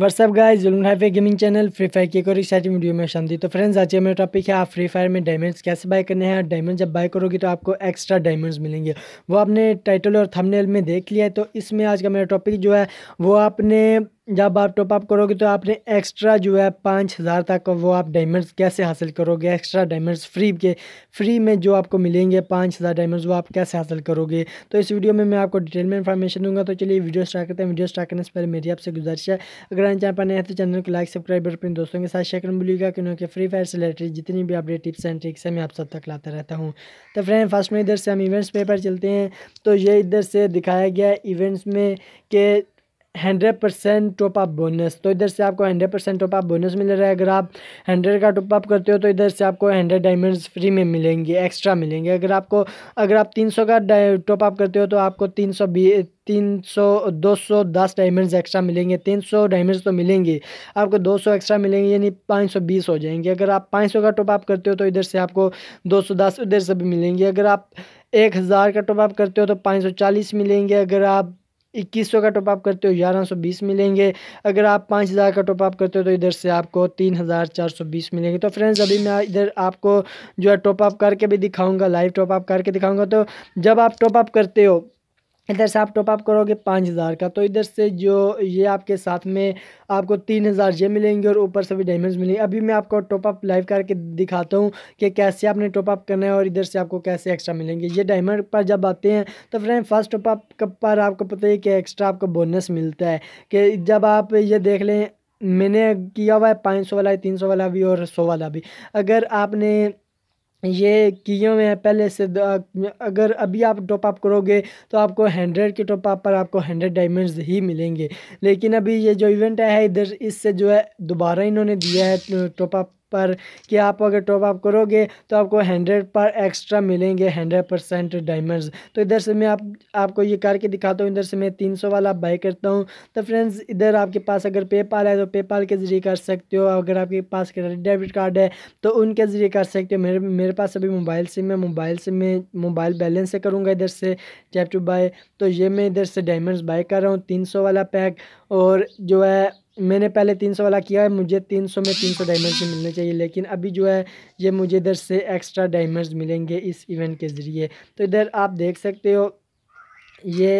WhatsApp guys जुलम हाइफे gaming channel Free Fire की एक और एक्साइटिंग वीडियो में शांति तो फ्रेंड्स आज मेरा टॉपिक है आप फ्री फायर में डायमंड्स कैसे बाय करने हैं डायमंड जब बाय करोगे तो आपको एक्स्ट्रा डायमंड्स मिलेंगे वो आपने टाइटल और थंबनेल में देख लिया है तो इसमें आज का मेरा टॉपिक जो है वो आपने जब आप टॉप अप करोगे तो आपने एक्स्ट्रा जो है पाँच हज़ार तक वो आप डायमंड्स कैसे हासिल करोगे एक्स्ट्रा डायमंड्स फ्री के फ्री में जो आपको मिलेंगे पाँच हज़ार डायमंड्स वो आप कैसे हासिल करोगे तो इस वीडियो में मैं आपको डिटेल में इन्फॉर्मेशन दूंगा तो चलिए वीडियो स्टार्ट करते हैं वीडियो स्टार्ट करने से पहले मेरी आपसे गुजारिश है अगर हम चैनल पर नए तो चैनल को लाइक सब्सक्राइब और अपने दोस्तों के साथ शेयर करना भूलिएगा क्योंकि फ्री फायर से रिलेटेड जितनी भी अपडेट टिप्स एंड ट्रिक्स है मैं आप सब तक लाता रहता हूँ तो फ्रेंड फर्स्ट में इधर से हम इवेंट्स पेपर चलते हैं तो ये इधर से दिखाया गया इवेंट्स में के hundred percent top up bonus तो इधर से आपको hundred percent top up bonus मिल रहा है अगर आप हंड्रेड का टॉप अप करते हो तो इधर से आपको हंड्रेड डायमंड्स फ्री में मिलेंगे एक्स्ट्रा मिलेंगे अगर आपको अगर आप तीन सौ का टॉप अप करते हो तो आपको तीन सौ बी तीन सौ दो सौ दस डायमंड्स एक्स्ट्रा मिलेंगे तीन सौ डायमंड्स तो मिलेंगे आपको दो सौ एक्स्ट्रा मिलेंगे यानी पाँच सौ बीस हो जाएंगे अगर आप पाँच सौ का टॉप अप करते हो तो इधर से आपको दो सौ दस इधर से भी मिलेंगे अगर आप एक हज़ार का टॉप अप करते हो तो पाँच सौ चालीस मिलेंगे अगर आप इक्कीस सौ का टॉपअप करते हो ग्यारह सौ बीस मिलेंगे अगर आप पाँच हज़ार का टॉपअप करते हो तो इधर से आपको तीन हज़ार चार सौ बीस मिलेंगे तो फ्रेंड्स अभी मैं इधर आपको जो है टॉपअप करके भी दिखाऊंगा लाइव टॉपअप करके दिखाऊंगा तो जब आप टॉपअप करते हो इधर से आप टॉप अप करोगे पाँच हज़ार का तो इधर से जो ये आपके साथ में आपको तीन हज़ार ये मिलेंगे और ऊपर से भी डायमंड्स मिलेंगे अभी मैं आपको टॉप अप लाइव करके दिखाता हूँ कि कैसे आपने टॉप अप करना है और इधर से आपको कैसे एक्स्ट्रा मिलेंगे ये डायमंड पर जब आते हैं तो फ्रेंड फर्स्ट टॉप अप पर आपको पता है कि एक्स्ट्रा आपको बोनस मिलता है कि जब आप ये देख लें मैंने किया हुआ है पाँच सौ वाला तीन सौ वाला भी और सौ वाला भी अगर आपने ये कीयों में है पहले से अगर अभी आप टॉपअप करोगे तो आपको हंड्रेड के टॉपअप पर आपको हंड्रेड डायमंड्स ही मिलेंगे लेकिन अभी ये जो इवेंट है इधर इससे जो है दोबारा इन्होंने दिया है टॉपअप पर कि आप अगर टॉप अप करोगे तो आपको हंड्रेड पर एक्स्ट्रा मिलेंगे हंड्रेड परसेंट डायमंड्स तो इधर से मैं आप आपको ये करके दिखाता हूँ इधर से मैं तीन सौ वाला बाई करता हूँ तो फ्रेंड्स इधर आपके पास अगर पेपाल है तो पेपाल के ज़रिए कर सकते हो अगर आपके पास डेबिट कार्ड है तो उनके ज़रिए कर सकते हो मेरे मेरे पास अभी मोबाइल सिम है मोबाइल से मैं मोबाइल बैलेंस से करूँगा इधर से टैप टू बाय तो ये मैं इधर से डायमंड्स बाई कर रहा हूँ तीन सौ वाला पैक और जो है मैंने पहले तीन सौ वाला किया है मुझे तीन सौ में तीन सौ डायमंड्स मिलने चाहिए लेकिन अभी जो है ये मुझे इधर से एक्स्ट्रा डायमंड्स मिलेंगे इस इवेंट के ज़रिए तो इधर आप देख सकते हो ये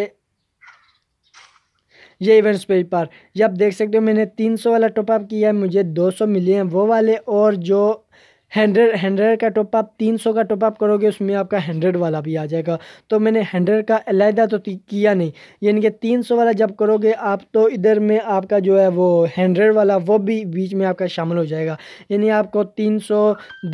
ये इवेंट्स पे पर ये आप देख सकते हो मैंने 300 वाला टॉपअप किया है मुझे 200 मिले हैं वो वाले और जो हंड्रेड हंड्रेड का टॉप आप तीन सौ का टॉप आप करोगे उसमें आपका हंड्रेड वाला भी आ जाएगा तो मैंने हंड्रेड का अलहदा तो किया नहीं यानी कि तीन सौ वाला जब करोगे आप तो इधर में आपका जो है वो हंड्रेड वाला वो भी बीच में आपका शामिल हो जाएगा यानी आपको तीन सौ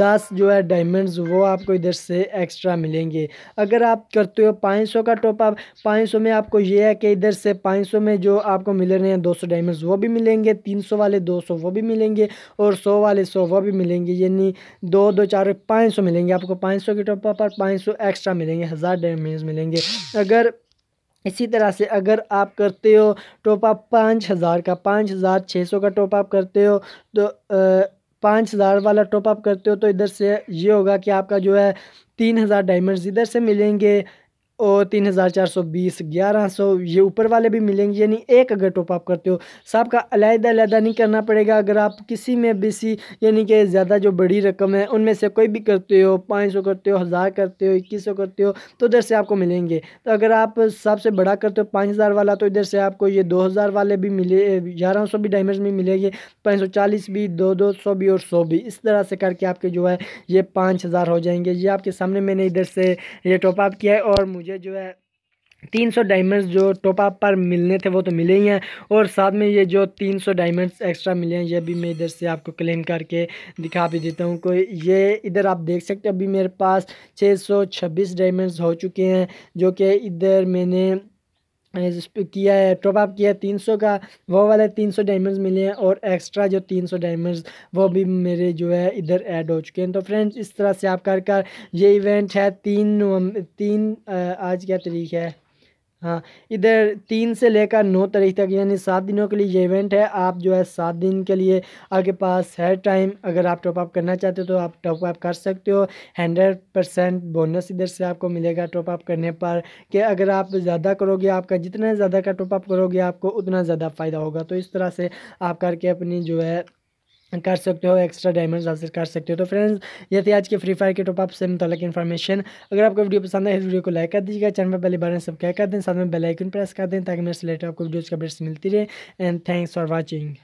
दस जो है डायमंड्स वो आपको इधर से एक्स्ट्रा मिलेंगे अगर आप करते हो पाँच सौ का टॉप आप पाँच सौ में आपको ये है कि इधर से पाँच सौ में जो आपको मिल रहे हैं दो सौ डायमंड्स वो भी मिलेंगे तीन सौ वाले दो सौ वो भी मिलेंगे और सौ वाले सौ वो भी मिलेंगे यानी दो दो चार पाँच सौ मिलेंगे आपको पाँच सौ के टॉप पर पाँच सौ एक्स्ट्रा मिलेंगे हज़ार डेमेज मिलेंगे अगर इसी तरह से अगर आप करते हो टॉप पाँच हज़ार का पाँच हज़ार छः सौ का टॉप करते हो तो पाँच हज़ार वाला टॉप करते हो तो इधर से ये होगा कि आपका जो है तीन हज़ार डायमंड्स इधर से मिलेंगे और तीन हज़ार चार सौ बीस ग्यारह सौ ये ऊपर वाले भी मिलेंगे यानी एक अगर टॉपअप करते हो साहब का अलहदा अलहदा नहीं करना पड़ेगा अगर आप किसी में भी सी यानी कि ज़्यादा जो बड़ी रकम है उनमें से कोई भी करते हो पाँच सौ करते हो हज़ार करते हो इक्कीस सौ करते हो तो इधर से आपको मिलेंगे तो अगर आप सबसे बड़ा करते हो पाँच हज़ार वाला तो इधर से आपको ये दो हज़ार वाले भी मिले ग्यारह सौ भी डायमंड में मिलेंगे पाँच सौ चालीस भी दो दो सौ भी और सौ भी इस तरह से करके आपके जो है ये पाँच हज़ार हो जाएंगे ये आपके सामने मैंने इधर से ये टॉपअप किया है और मुझे जो है तीन सौ डायमंड्स जो टॉप अप पर मिलने थे वो तो मिले ही हैं और साथ में ये जो तीन सौ डायमंड्स एक्स्ट्रा मिले हैं ये भी मैं इधर से आपको क्लेम करके दिखा भी देता हूँ कोई ये इधर आप देख सकते हो अभी मेरे पास छः सौ छब्बीस डायमंड्स हो चुके हैं जो कि इधर मैंने किया है टॉप अप किया है तीन सौ का वो वाले तीन सौ डायमंड्स मिले हैं और एक्स्ट्रा जो तीन सौ डायमंड्स वो भी मेरे जो है इधर ऐड हो चुके हैं तो फ्रेंड्स इस तरह से आप कर ये इवेंट है तीन तीन आज क्या तरीक है हाँ इधर तीन से लेकर नौ तारीख तक यानी सात दिनों के लिए ये इवेंट है आप जो है सात दिन के लिए आपके पास है टाइम अगर आप टॉपअप करना चाहते हो तो आप टॉपअप कर सकते हो हंड्रेड परसेंट बोनस इधर से आपको मिलेगा टॉपअप करने पर कि अगर आप ज़्यादा करोगे आपका जितना ज़्यादा का टॉपअप करोगे आपको उतना ज़्यादा फ़ायदा होगा तो इस तरह से आप करके अपनी जो है कर सकते हो एक्स्ट्रा डायमंड्स हासिल कर सकते हो तो फ्रेंड्स ये थी आज के फ्री फायर के टॉप अप से मुतल इन्फॉर्मेशन अगर आपको वीडियो पसंद है इस वीडियो को लाइक कर दीजिएगा चैनल पर पहले बारे सब सब्सक्राइब कर दें साथ में बेल आइकन प्रेस कर दें ताकि मेरे से लेटर आपको वीडियोज़ की अपडेट्स मिलती रहे एंड थैंक्स फॉर वॉचिंग